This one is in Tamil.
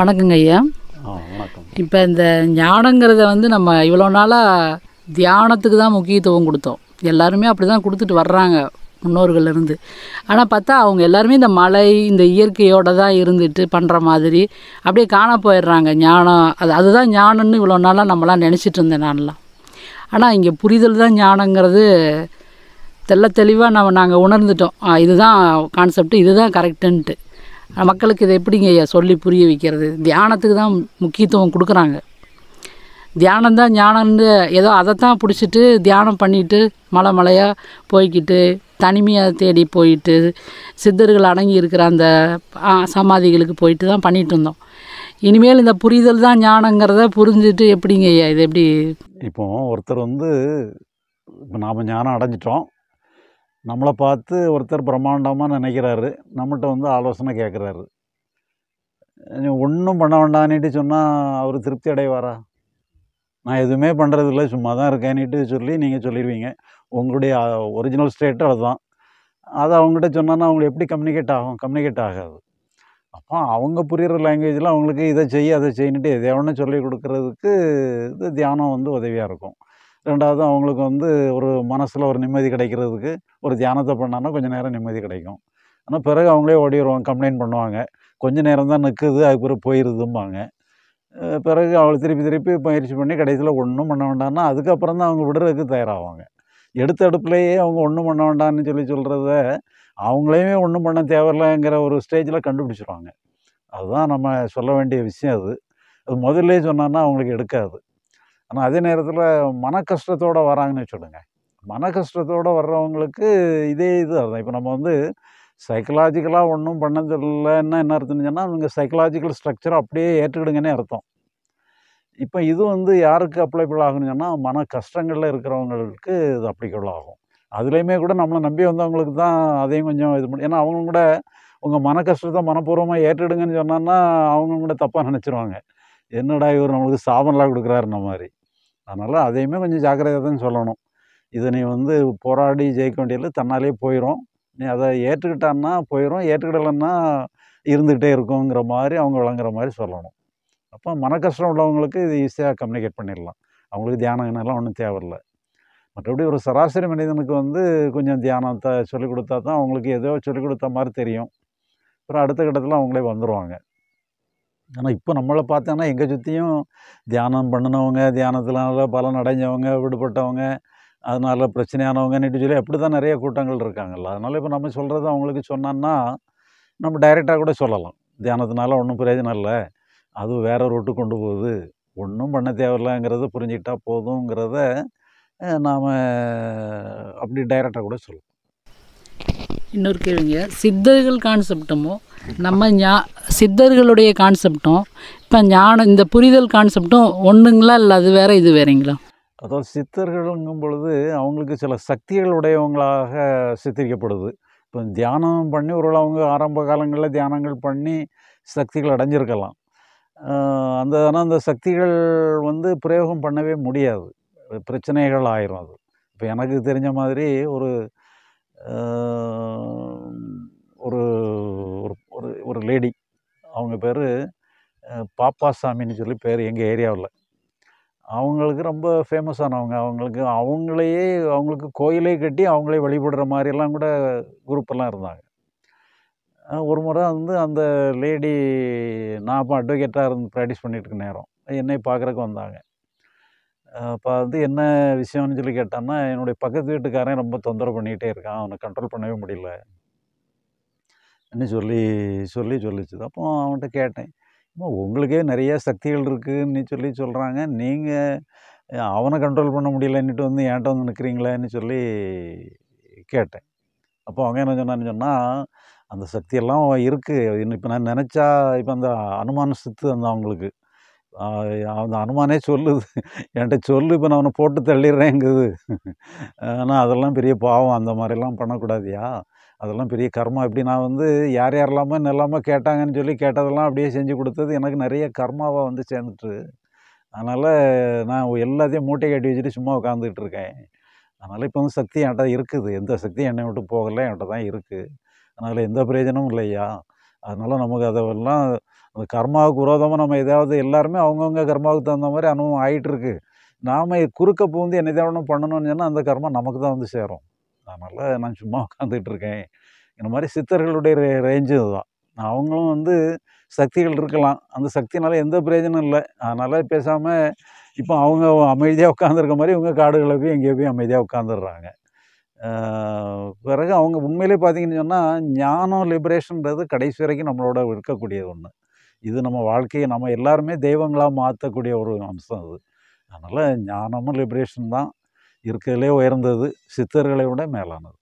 வணக்கங்க ஐயா இப்போ இந்த ஞானங்கிறத வந்து நம்ம இவ்வளோ நாளாக தியானத்துக்கு தான் முக்கியத்துவம் கொடுத்தோம் எல்லாருமே அப்படி தான் கொடுத்துட்டு வர்றாங்க முன்னோர்கள்லேருந்து ஆனால் பார்த்தா அவங்க எல்லாருமே இந்த மலை இந்த இயற்கையோடு தான் இருந்துட்டு பண்ணுற மாதிரி அப்படியே காண போயிடுறாங்க ஞானம் அது அதுதான் ஞானம்னு இவ்வளோ நாளாக நம்மளாம் நினச்சிட்டு இருந்தேன் நான்லாம் ஆனால் இங்கே புரிதல் தான் ஞானங்கிறது தெல்ல தெளிவாக நம்ம நாங்கள் உணர்ந்துட்டோம் இதுதான் கான்செப்ட் இதுதான் கரெக்டுன்ட்டு மக்களுக்கு இதை எப்படிங்க ஐயா சொல்லி புரிய வைக்கிறது தியானத்துக்கு தான் முக்கியத்துவம் கொடுக்குறாங்க தியானம் தான் ஞானம்னு ஏதோ அதைத்தான் பிடிச்சிட்டு தியானம் பண்ணிவிட்டு மலை மலையாக போய்கிட்டு தனிமையாக தேடி போயிட்டு சித்தர்கள் அடங்கி இருக்கிற அந்த சமாதிகளுக்கு போயிட்டு தான் பண்ணிகிட்டு இருந்தோம் இனிமேல் இந்த புரிதல் தான் ஞானங்கிறத புரிஞ்சுட்டு எப்படிங்க ஐயா இது எப்படி இப்போ ஒருத்தர் வந்து இப்போ நாம் ஞானம் அடைஞ்சிட்டோம் நம்மளை பார்த்து ஒருத்தர் பிரம்மாண்டமாக நினைக்கிறாரு நம்மகிட்ட வந்து ஆலோசனை கேட்குறாரு ஒன்றும் பண்ண வேண்டாம்னுட்டு சொன்னால் அவர் திருப்தி அடைவாரா நான் எதுவுமே பண்ணுறதில்ல சும்மா தான் இருக்கேன்னுட்டு சொல்லி நீங்கள் சொல்லிடுவீங்க உங்களுடைய ஒரிஜினல் ஸ்டேட்டு அதுதான் அதை அவங்ககிட்ட சொன்னால் அவங்களுக்கு எப்படி கம்யூனிகேட் ஆகும் கம்யூனிகேட் ஆகாது அப்போ அவங்க புரிகிற லாங்குவேஜில் அவங்களுக்கு இதை செய்ய அதை செய்யணுட்டு எதை ஒன்று சொல்லி கொடுக்கறதுக்கு இது தியானம் வந்து உதவியாக இருக்கும் ரெண்டாவது அவங்களுக்கு வந்து ஒரு மனசில் ஒரு நிம்மதி கிடைக்கிறதுக்கு ஒரு தியானத்தை பண்ணான்னா கொஞ்சம் நேரம் நிம்மதி கிடைக்கும் ஆனால் பிறகு அவங்களே ஓடிடுவாங்க கம்ப்ளைண்ட் பண்ணுவாங்க கொஞ்சம் நேரம் தான் நிற்குது அதுக்கு பிறகு போயிடுதும்பாங்க பிறகு அவளை திருப்பி திருப்பி பயிற்சி பண்ணி கடைசியில் ஒன்றும் பண்ண வேண்டாம்னா அதுக்கப்புறம் தான் அவங்க விடுறதுக்கு தயாராகுவாங்க எடுத்த அடுப்புலேயே அவங்க ஒன்றும் பண்ண வேண்டாம்னு சொல்லி சொல்கிறத அவங்களையுமே ஒன்றும் பண்ண தேவையில்லைங்கிற ஒரு ஸ்டேஜில் கண்டுபிடிச்சிருவாங்க அதுதான் நம்ம சொல்ல வேண்டிய விஷயம் அது அது முதல்ல சொன்னான்னா அவங்களுக்கு எடுக்காது ஆனால் அதே நேரத்தில் மன கஷ்டத்தோடு வராங்கன்னு வச்சுடுங்க மன கஷ்டத்தோடு வர்றவங்களுக்கு இதே இது அதுதான் இப்போ நம்ம வந்து சைக்கலாஜிக்கலாக ஒன்றும் பண்ண இல்லைன்னா என்ன அர்த்தம்னு சொன்னால் அவங்க சைக்கலாஜிக்கல் ஸ்ட்ரக்சரை அப்படியே ஏற்றுக்கிடுங்கன்னே அர்த்தம் இப்போ இது வந்து யாருக்கு அப்ளைபிள் ஆகும்னு சொன்னால் மன கஷ்டங்களில் இருக்கிறவங்களுக்கு இது அப்ளிகபிள் ஆகும் அதுலேயுமே கூட நம்மளை நம்பி வந்தவங்களுக்கு தான் அதையும் கொஞ்சம் இது பண்ணி ஏன்னா அவங்க கூட உங்கள் மன கஷ்டத்தை மனப்பூர்வமாக ஏற்றுடுங்கன்னு சொன்னோன்னா அவங்க கூட தப்பாக நினச்சிருவாங்க என்னடா இவர் நம்மளுக்கு சாபம்லாம் கொடுக்குறாருன்ன மாதிரி அதனால் அதையுமே கொஞ்சம் ஜாக்கிரதையாக தான் சொல்லணும் இதனை வந்து போராடி ஜெயிக்க வேண்டியதில் தன்னாலே போயிடும் நீ அதை ஏற்றுக்கிட்டான்னா போயிடும் ஏற்றுக்கிடலைன்னா இருந்துக்கிட்டே இருக்குங்கிற மாதிரி அவங்க விளங்குற மாதிரி சொல்லணும் அப்போ மன கஷ்டம் உள்ளவங்களுக்கு இது ஈஸியாக கம்யூனிகேட் பண்ணிடலாம் அவங்களுக்கு தியானம்லாம் ஒன்றும் தேவையில்லை மற்றபடி ஒரு சராசரி மனிதனுக்கு வந்து கொஞ்சம் தியானத்தை சொல்லிக் கொடுத்தா தான் அவங்களுக்கு ஏதோ சொல்லிக் கொடுத்த மாதிரி தெரியும் அப்புறம் அடுத்த கட்டத்தில் அவங்களே வந்துடுவாங்க ஆனால் இப்போ நம்மளை பார்த்தோன்னா எங்கள் சுற்றியும் தியானம் பண்ணினவங்க தியானத்தினால பலன் அடைஞ்சவங்க விடுபட்டவங்க அதனால் பிரச்சனையானவங்கன்னு சொல்லி அப்படி தான் நிறைய கூட்டங்கள் இருக்காங்கல்ல அதனால் இப்போ நம்ம சொல்கிறது அவங்களுக்கு சொன்னோன்னா நம்ம டைரெக்டாக கூட சொல்லலாம் தியானத்தினால ஒன்றும் பிரயோஜனம் இல்லை அது வேறு ரூட்டு கொண்டு போகுது ஒன்றும் பண்ண தேவையில்லைங்கிறத புரிஞ்சிக்கிட்டால் போதுங்கிறத நாம் அப்படி டைரெக்டாக கூட சொல்லலாம் இன்னொரு கேள்விங்க சித்தர்கள் கான்செப்டமோ நம்ம ஞா சித்தர்களுடைய கான்செப்டும் இப்போ ஞானம் இந்த புரிதல் கான்செப்டும் ஒன்றுங்களா இல்லை அது வேறு இது வேறேங்களா அதாவது சித்தர்களுங்கும் பொழுது அவங்களுக்கு சில சக்திகள் உடையவங்களாக சித்தரிக்கப்படுது இப்போ தியானம் பண்ணி ஒரு அவங்க ஆரம்ப காலங்களில் தியானங்கள் பண்ணி சக்திகள் அடைஞ்சிருக்கலாம் அந்த ஆனால் அந்த சக்திகள் வந்து பிரயோகம் பண்ணவே முடியாது பிரச்சனைகள் ஆயிரும் அது இப்போ எனக்கு தெரிஞ்ச மாதிரி ஒரு ஒரு ஒரு ஒரு லேடி அவங்க பேர் பாப்பாசாமின்னு சொல்லி பேர் எங்கள் ஏரியாவில் அவங்களுக்கு ரொம்ப ஃபேமஸானவங்க அவங்களுக்கு அவங்களையே அவங்களுக்கு கோயிலே கட்டி அவங்களே வழிபடுற மாதிரிலாம் கூட குரூப்பெல்லாம் இருந்தாங்க ஒரு முறை வந்து அந்த லேடி நான் அப்போ அட்வொகேட்டாக இருந்து ப்ராக்டிஸ் பண்ணிகிட்ருக்க நேரம் என்னை பார்க்குறக்கு வந்தாங்க அப்போ வந்து என்ன விஷயம்னு சொல்லி கேட்டான்னா என்னுடைய பக்கத்து வீட்டுக்காரன் ரொம்ப தொந்தரவு பண்ணிகிட்டே இருக்கான் அவனை கண்ட்ரோல் பண்ணவே முடியல என்ன சொல்லி சொல்லி சொல்லிச்சு அப்போ அவன்கிட்ட கேட்டேன் உங்களுக்கே நிறைய சக்திகள் இருக்குதுன்னு சொல்லி சொல்கிறாங்க நீங்கள் அவனை கண்ட்ரோல் பண்ண முடியலன்னுட்டு வந்து ஏன்ட்ட வந்து நிற்கிறீங்களேன்னு சொல்லி கேட்டேன் அப்போ அவங்க என்ன சொன்னான்னு சொன்னால் அந்த சக்தியெல்லாம் இருக்குது இன்னும் இப்போ நான் நினச்சா இப்போ அந்த அனுமான சித்து அந்த அவங்களுக்கு அந்த அனுமானே சொல்லுது என்கிட்ட சொல்லு இப்போ நான் அவனை போட்டு தள்ளிடுறேங்குது ஆனால் அதெல்லாம் பெரிய பாவம் அந்த மாதிரிலாம் பண்ணக்கூடாதியா அதெல்லாம் பெரிய கர்மா இப்படி நான் வந்து யார் யாரெல்லாமோ என்னெல்லாமோ கேட்டாங்கன்னு சொல்லி கேட்டதெல்லாம் அப்படியே செஞ்சு கொடுத்தது எனக்கு நிறைய கர்மாவாக வந்து சேர்ந்துட்டு அதனால் நான் எல்லாத்தையும் மூட்டை கட்டி வச்சுட்டு சும்மா உட்காந்துக்கிட்டு இருக்கேன் அதனால் இப்போ வந்து சக்தி என்கிட்ட இருக்குது எந்த சக்தியும் என்னை விட்டு போகலை என்கிட்ட தான் இருக்குது அதனால் எந்த பிரயோஜனமும் இல்லையா அதனால் நமக்கு அதெல்லாம் அந்த கர்மாவுக்கு விரோதமாக நம்ம ஏதாவது எல்லாருமே அவங்கவுங்க கர்மாவுக்கு தகுந்த மாதிரி அனுபவம் ஆகிட்டு இருக்கு நாம் குறுக்க பூந்து என்னை தேவை பண்ணணும்னு சொன்னால் அந்த கர்மா நமக்கு தான் வந்து சேரும் அதனால் நான் சும்மா உட்காந்துக்கிட்டு இருக்கேன் இந்த மாதிரி சித்தர்களுடைய ரேஞ்சு இதுதான் அவங்களும் வந்து சக்திகள் இருக்கலாம் அந்த சக்தினால எந்த பிரயோஜனம் இல்லை அதனால் பேசாமல் இப்போ அவங்க அமைதியாக உட்காந்துருக்க மாதிரி இவங்க காடுகளை போய் எங்கேயோ போய் அமைதியாக உட்காந்துடுறாங்க பிறகு அவங்க உண்மையிலே பார்த்தீங்கன்னு சொன்னால் ஞானம் லிபரேஷன்றது கடைசி வரைக்கும் நம்மளோட இருக்கக்கூடியது ஒன்று இது நம்ம வாழ்க்கையை நம்ம எல்லாருமே தெய்வங்களாக மாற்றக்கூடிய ஒரு அம்சம் அது அதனால் ஞானமும் லிபரேஷன் தான் இருக்கிறதுலே உயர்ந்தது சித்தர்களை விட மேலானது